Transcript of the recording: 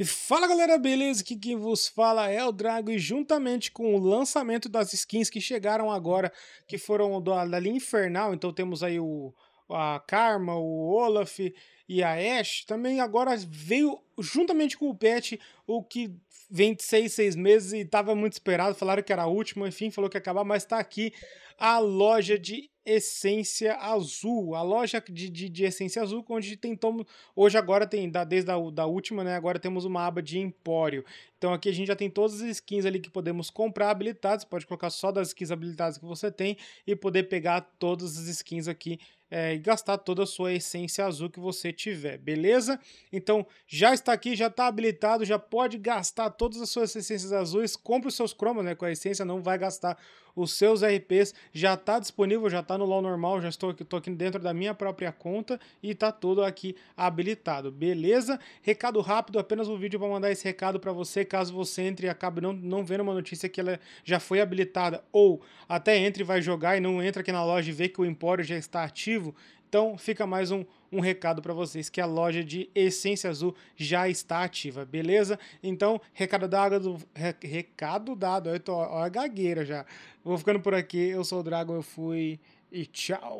E fala galera, beleza? Aqui quem vos fala é o Drago e juntamente com o lançamento das skins que chegaram agora, que foram da, da linha infernal, então temos aí o a Karma, o Olaf e a Ash, também agora veio juntamente com o patch, o que vem de seis, seis meses e estava muito esperado, falaram que era a última, enfim, falou que ia acabar, mas está aqui a loja de essência azul, a loja de, de, de essência azul, onde tentamos, hoje agora tem, desde a da última, né, agora temos uma aba de empório, então aqui a gente já tem todas as skins ali que podemos comprar habilitadas, pode colocar só das skins habilitadas que você tem e poder pegar todas as skins aqui é, e gastar toda a sua essência azul que você tiver, beleza? Então já está Tá aqui, já está habilitado, já pode gastar todas as suas essências azuis. Compre os seus cromos, né? Com a essência não vai gastar os seus RPs. Já está disponível, já está no LoL normal, já estou aqui, aqui dentro da minha própria conta e está tudo aqui habilitado, beleza? Recado rápido, apenas um vídeo para mandar esse recado para você, caso você entre e acabe não, não vendo uma notícia que ela já foi habilitada ou até entre e vai jogar e não entra aqui na loja e vê que o Empório já está ativo, então fica mais um, um recado para vocês que a loja de essência azul já está ativa, beleza? Então, recado dado, recado dado, eu tô ó, a gagueira já. Vou ficando por aqui, eu sou o Drago, eu fui e tchau.